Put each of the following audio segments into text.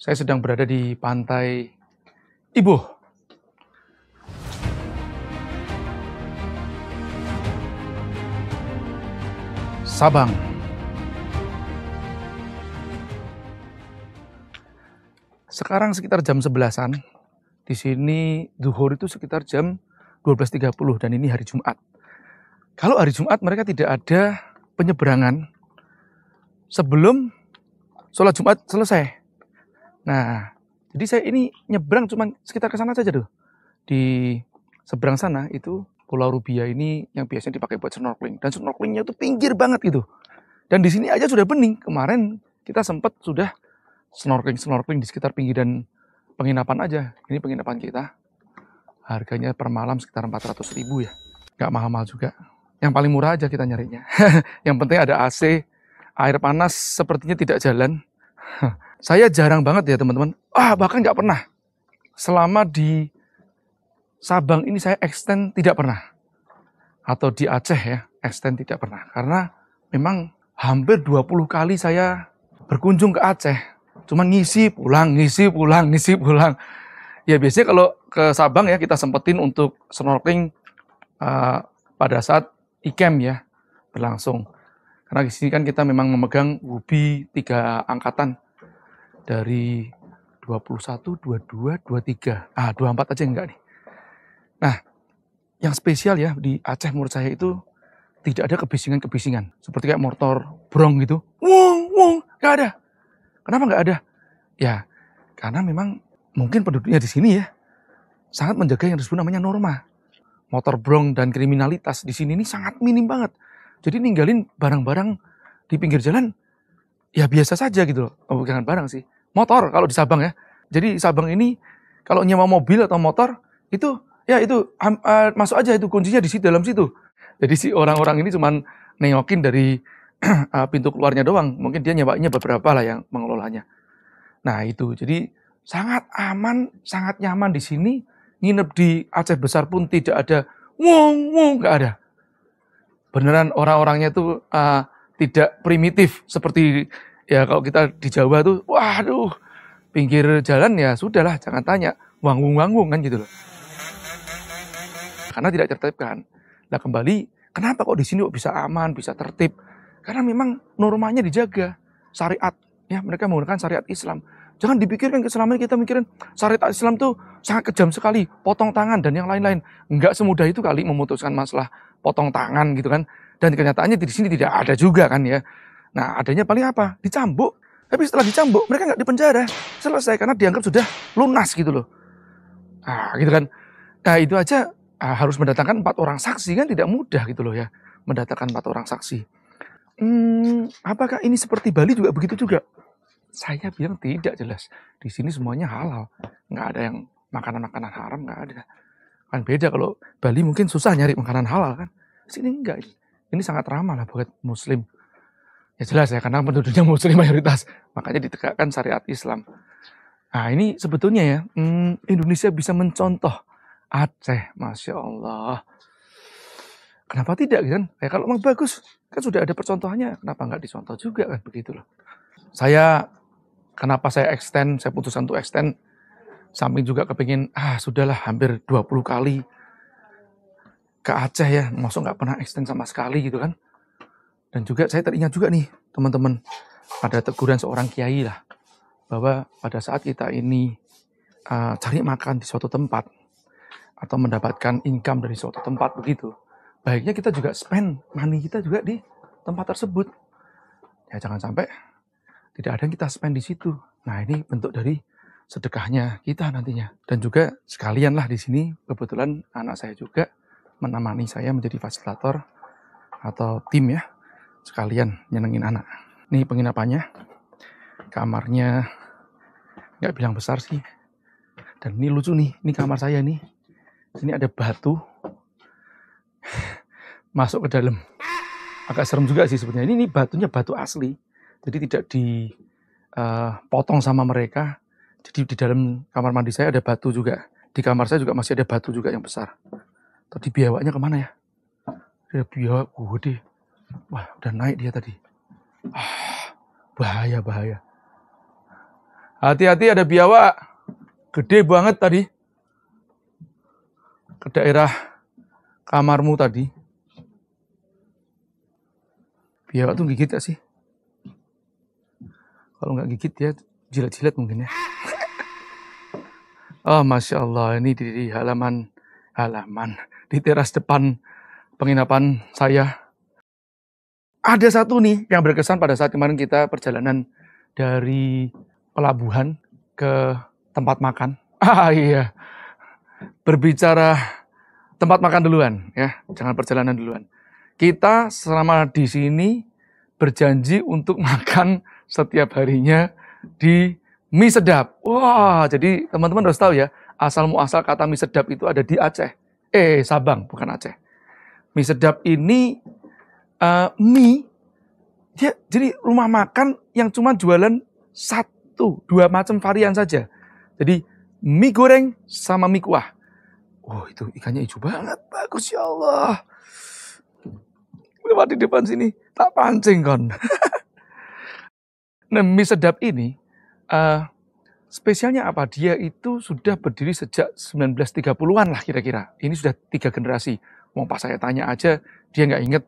Saya sedang berada di pantai Ibu. Sabang. Sekarang sekitar jam 11-an. Di sini duhur itu sekitar jam 12.30 dan ini hari Jumat. Kalau hari Jumat mereka tidak ada penyeberangan sebelum sholat Jumat selesai. Nah, jadi saya ini nyebrang cuma sekitar ke sana saja tuh. Di seberang sana itu Pulau Rubia ini yang biasanya dipakai buat snorkeling dan snorkelingnya itu pinggir banget gitu. Dan di sini aja sudah bening. Kemarin kita sempat sudah snorkeling snorkeling di sekitar pinggir dan penginapan aja. Ini penginapan kita. Harganya per malam sekitar 400 ribu ya. Gak mahal-mahal juga. Yang paling murah aja kita nyarinya. yang penting ada AC, air panas sepertinya tidak jalan. saya jarang banget ya teman-teman. Ah bahkan nggak pernah. Selama di Sabang ini saya extend tidak pernah. Atau di Aceh ya, extend tidak pernah. Karena memang hampir 20 kali saya berkunjung ke Aceh. Cuman ngisi pulang, ngisi pulang, ngisi pulang. Ya biasanya kalau ke Sabang ya kita sempetin untuk snorkeling uh, pada saat ikem ya berlangsung. Karena di sini kan kita memang memegang wubi tiga angkatan dari 21, 22, 23. Ah, 24 aja enggak nih. Nah, yang spesial ya di Aceh menurut saya itu tidak ada kebisingan-kebisingan. Seperti kayak motor brong gitu. Wung, wung, enggak ada. Kenapa enggak ada? Ya, karena memang mungkin penduduknya di sini ya sangat menjaga yang disebut namanya norma. Motor brong dan kriminalitas di sini ini sangat minim banget. Jadi ninggalin barang-barang di pinggir jalan ya biasa saja gitu loh. Oh, bukan barang sih. Motor kalau di Sabang ya. Jadi Sabang ini kalau nyewa mobil atau motor itu ya itu uh, masuk aja itu kuncinya di situ dalam situ. Jadi si orang-orang ini cuman nengokin dari eh, pintu keluarnya doang. Mungkin dia nyewanya beberapa lah yang mengelolanya. Nah, itu. Jadi sangat aman, sangat nyaman di sini. Nginep di Aceh besar pun tidak ada wong wong nggak ada. Beneran orang-orangnya itu uh, eh, tidak primitif seperti ya kalau kita di Jawa tuh waduh pinggir jalan ya sudahlah jangan tanya wangung-wangung kan gitu loh karena tidak tertib kan nah kembali kenapa kok di sini kok bisa aman bisa tertib karena memang normanya dijaga syariat ya mereka menggunakan syariat Islam jangan dipikirkan keselamatan kita mikirin syariat Islam tuh sangat kejam sekali potong tangan dan yang lain-lain Enggak semudah itu kali memutuskan masalah potong tangan gitu kan dan kenyataannya di sini tidak ada juga kan ya Nah, adanya paling apa? Dicambuk. Tapi setelah dicambuk, mereka nggak dipenjara. Selesai, karena dianggap sudah lunas gitu loh. Nah, gitu kan. Nah, itu aja ah, harus mendatangkan empat orang saksi kan tidak mudah gitu loh ya. Mendatangkan empat orang saksi. Hmm, apakah ini seperti Bali juga begitu juga? Saya bilang tidak jelas. Di sini semuanya halal. Nggak ada yang makanan-makanan haram, nggak ada. Kan beda kalau Bali mungkin susah nyari makanan halal kan. Sini enggak. Ini sangat ramah lah buat muslim. Ya jelas ya, karena penduduknya muslim mayoritas. Makanya ditegakkan syariat Islam. Nah ini sebetulnya ya, hmm, Indonesia bisa mencontoh Aceh, Masya Allah. Kenapa tidak kan? Ya kalau memang bagus, kan sudah ada percontohannya. Kenapa nggak dicontoh juga kan begitu loh. Saya, kenapa saya extend, saya putuskan untuk extend. Samping juga kepingin, ah sudahlah hampir 20 kali ke Aceh ya. Maksud nggak pernah extend sama sekali gitu kan. Dan juga saya teringat juga nih teman-teman ada teguran seorang kiai lah bahwa pada saat kita ini uh, cari makan di suatu tempat atau mendapatkan income dari suatu tempat begitu, baiknya kita juga spend money kita juga di tempat tersebut. Ya jangan sampai tidak ada yang kita spend di situ. Nah ini bentuk dari sedekahnya kita nantinya. Dan juga sekalian lah di sini kebetulan anak saya juga menemani saya menjadi fasilitator atau tim ya sekalian nyenengin anak. Ini penginapannya, kamarnya nggak bilang besar sih. Dan ini lucu nih, ini kamar saya nih. sini ada batu masuk ke dalam. Agak serem juga sih sebenarnya. Ini, ini batunya batu asli, jadi tidak dipotong eh, sama mereka. Jadi di dalam kamar mandi saya ada batu juga. Di kamar saya juga masih ada batu juga yang besar. Tadi biawaknya kemana ya? Ada biawak gede. Wah, udah naik dia tadi. Ah, bahaya, bahaya. Hati-hati ada biawak. Gede banget tadi. Ke daerah kamarmu tadi. Biawak tuh gigit gak sih? Kalau nggak gigit ya jilat-jilat mungkin ya. Oh, Masya Allah, ini di halaman, halaman, di teras depan penginapan saya ada satu nih yang berkesan pada saat kemarin kita perjalanan dari pelabuhan ke tempat makan. Ah iya, berbicara tempat makan duluan ya, jangan perjalanan duluan. Kita selama di sini berjanji untuk makan setiap harinya di mie sedap. Wah, jadi teman-teman harus tahu ya, asal muasal kata mie sedap itu ada di Aceh. Eh, Sabang, bukan Aceh. Mie sedap ini uh, mie dia jadi rumah makan yang cuma jualan satu dua macam varian saja jadi mie goreng sama mie kuah oh itu ikannya hijau banget bagus ya Allah lewat di depan sini tak pancing kan nah mie sedap ini uh, spesialnya apa dia itu sudah berdiri sejak 1930-an lah kira-kira ini sudah tiga generasi mau pas saya tanya aja dia nggak inget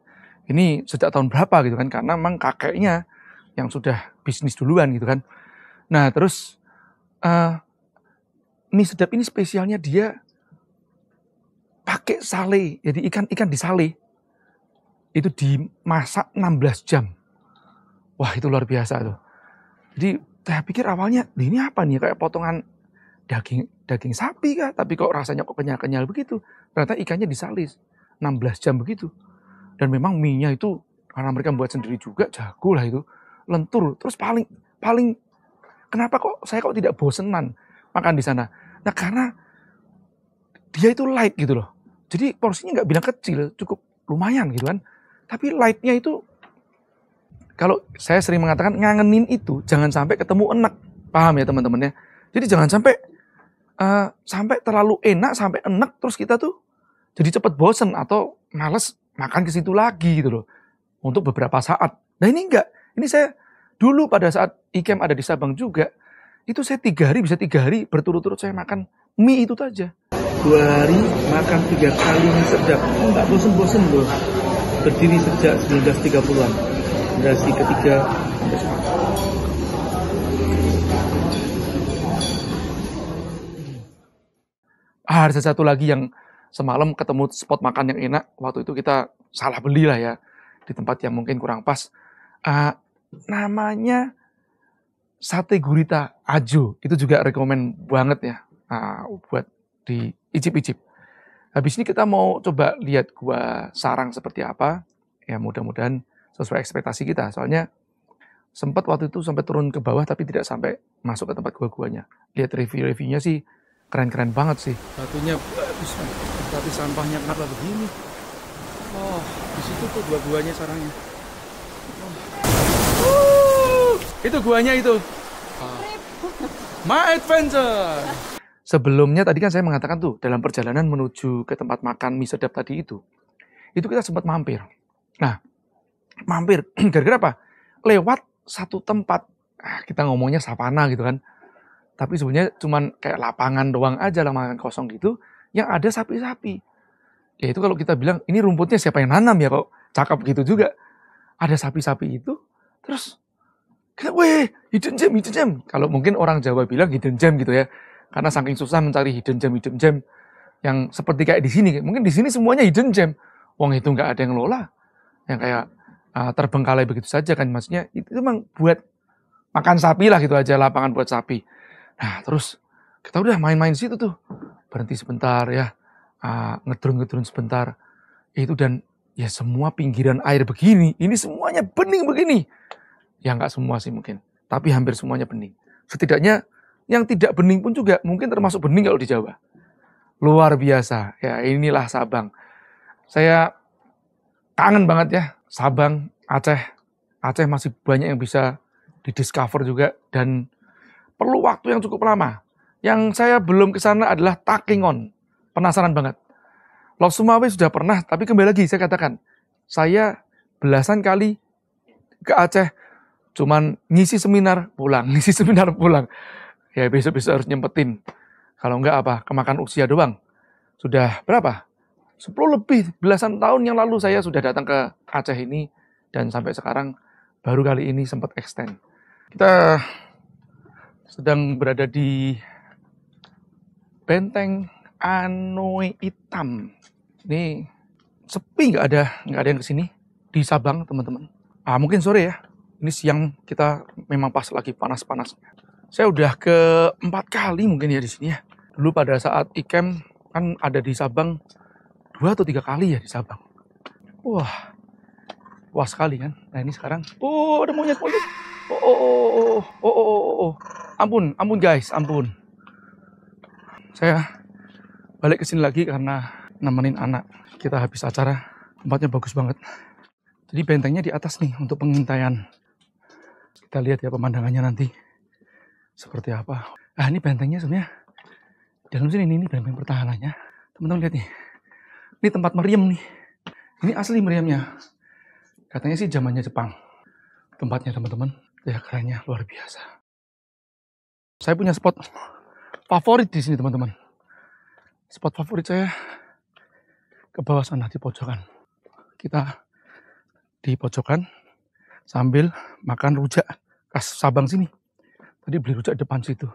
ini sejak tahun berapa gitu kan karena memang kakeknya yang sudah bisnis duluan gitu kan nah terus uh, mie sedap ini spesialnya dia pakai sale jadi ikan-ikan di sale itu dimasak 16 jam wah itu luar biasa tuh jadi saya pikir awalnya ini apa nih kayak potongan daging daging sapi kah tapi kok rasanya kok kenyal-kenyal begitu ternyata ikannya disalis 16 jam begitu dan memang minyak itu karena mereka buat sendiri juga jago lah itu. Lentur. Terus paling paling kenapa kok saya kok tidak bosenan makan di sana? Nah karena dia itu light gitu loh. Jadi porsinya nggak bilang kecil, cukup lumayan gitu kan. Tapi lightnya itu kalau saya sering mengatakan ngangenin itu jangan sampai ketemu enak paham ya teman-teman ya jadi jangan sampai uh, sampai terlalu enak sampai enak terus kita tuh jadi cepet bosen atau males makan ke situ lagi gitu loh. Untuk beberapa saat. Nah ini enggak. Ini saya dulu pada saat Ikem ada di Sabang juga, itu saya tiga hari bisa tiga hari berturut-turut saya makan mie itu saja. Dua hari makan tiga kali mie sedap, nggak bosen-bosen loh. Berdiri sejak 1930-an, generasi ketiga Ah, ada satu lagi yang semalam ketemu spot makan yang enak waktu itu kita salah beli lah ya di tempat yang mungkin kurang pas uh, namanya sate gurita ajo itu juga rekomen banget ya uh, buat di icip-icip habis ini kita mau coba lihat gua sarang seperti apa ya mudah-mudahan sesuai ekspektasi kita soalnya sempat waktu itu sampai turun ke bawah tapi tidak sampai masuk ke tempat gua-guanya lihat review-reviewnya sih Keren-keren banget sih. Batunya eh, bagus, tapi sampahnya kenapa begini? Oh, di situ tuh dua guanya sarangnya. Oh. Uh, itu guanya itu. Ah. My adventure. Sebelumnya tadi kan saya mengatakan tuh dalam perjalanan menuju ke tempat makan mie sedap tadi itu, itu kita sempat mampir. Nah, mampir gara-gara apa? Lewat satu tempat, ah, kita ngomongnya savana gitu kan, tapi sebenarnya cuma kayak lapangan doang aja, lapangan kosong gitu, yang ada sapi-sapi. Ya itu kalau kita bilang, ini rumputnya siapa yang nanam ya kok cakep gitu juga. Ada sapi-sapi itu, terus kita, weh, hidden gem, hidden gem. Kalau mungkin orang Jawa bilang hidden gem gitu ya, karena saking susah mencari hidden gem, hidden gem yang seperti kayak di sini. Mungkin di sini semuanya hidden gem. uang itu nggak ada yang lola Yang kayak uh, terbengkalai begitu saja kan. Maksudnya itu memang buat makan sapi lah gitu aja, lapangan buat sapi. Nah terus kita udah main-main situ tuh. Berhenti sebentar ya. Uh, ah, ngedrun sebentar. Itu dan ya semua pinggiran air begini. Ini semuanya bening begini. Ya nggak semua sih mungkin. Tapi hampir semuanya bening. Setidaknya yang tidak bening pun juga mungkin termasuk bening kalau di Jawa. Luar biasa. Ya inilah Sabang. Saya kangen banget ya Sabang, Aceh. Aceh masih banyak yang bisa didiscover juga dan perlu waktu yang cukup lama. Yang saya belum ke sana adalah taking on. Penasaran banget. Love Sumawe sudah pernah, tapi kembali lagi saya katakan, saya belasan kali ke Aceh, cuman ngisi seminar pulang, ngisi seminar pulang. Ya besok-besok harus nyempetin. Kalau enggak apa, kemakan usia doang. Sudah berapa? 10 lebih belasan tahun yang lalu saya sudah datang ke Aceh ini dan sampai sekarang baru kali ini sempat extend. Kita sedang berada di benteng anoi Hitam. Ini sepi nggak ada nggak ada yang kesini di Sabang teman-teman. Ah mungkin sore ya. Ini siang kita memang pas lagi panas-panas. Saya udah ke empat kali mungkin ya di sini ya. Dulu pada saat ikem kan ada di Sabang dua atau tiga kali ya di Sabang. Wah, wah sekali kan. Nah ini sekarang, oh ada monyet monyet. Oh oh oh oh oh oh oh. oh. oh ampun ampun guys ampun saya balik ke sini lagi karena nemenin anak kita habis acara tempatnya bagus banget jadi bentengnya di atas nih untuk pengintaian kita lihat ya pemandangannya nanti seperti apa ah ini bentengnya sebenarnya dalam sini ini, ini benteng pertahanannya teman-teman lihat nih ini tempat meriam nih ini asli meriamnya katanya sih zamannya Jepang tempatnya teman-teman ya kerennya luar biasa saya punya spot favorit di sini teman-teman. Spot favorit saya ke bawah sana di pojokan. Kita di pojokan sambil makan rujak khas Sabang sini. Tadi beli rujak depan situ.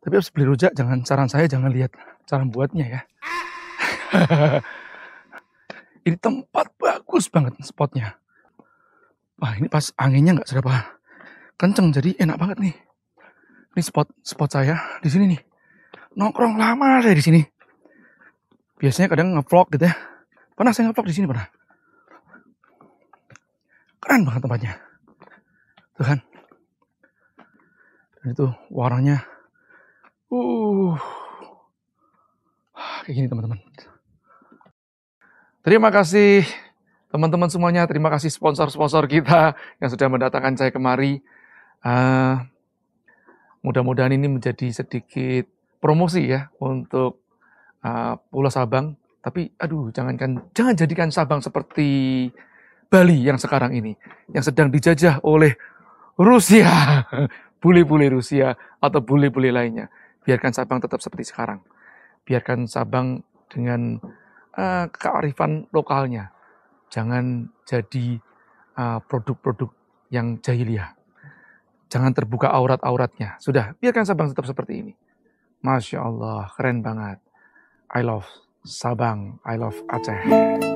Tapi harus beli rujak, jangan saran saya jangan lihat cara buatnya ya. ini tempat bagus banget spotnya. Wah ini pas anginnya nggak seberapa kenceng jadi enak banget nih. Ini spot spot saya di sini nih. Nongkrong lama saya di sini. Biasanya kadang ngevlog gitu ya. Pernah saya ngevlog di sini pernah. Keren banget tempatnya. Tuh kan. Dan itu warnanya. Uh. Kayak gini teman-teman. Terima kasih teman-teman semuanya. Terima kasih sponsor-sponsor kita yang sudah mendatangkan saya kemari. Uh, Mudah-mudahan ini menjadi sedikit promosi ya untuk uh, Pulau Sabang. Tapi aduh, jangankan jangan jadikan Sabang seperti Bali yang sekarang ini, yang sedang dijajah oleh Rusia, bule-bule Rusia atau bule-bule lainnya. Biarkan Sabang tetap seperti sekarang. Biarkan Sabang dengan uh, kearifan lokalnya. Jangan jadi ah, produk-produk uh, yang jahiliah. Jangan terbuka aurat-auratnya. Sudah, biarkan Sabang tetap seperti ini. Masya Allah, keren banget. I love Sabang, I love Aceh.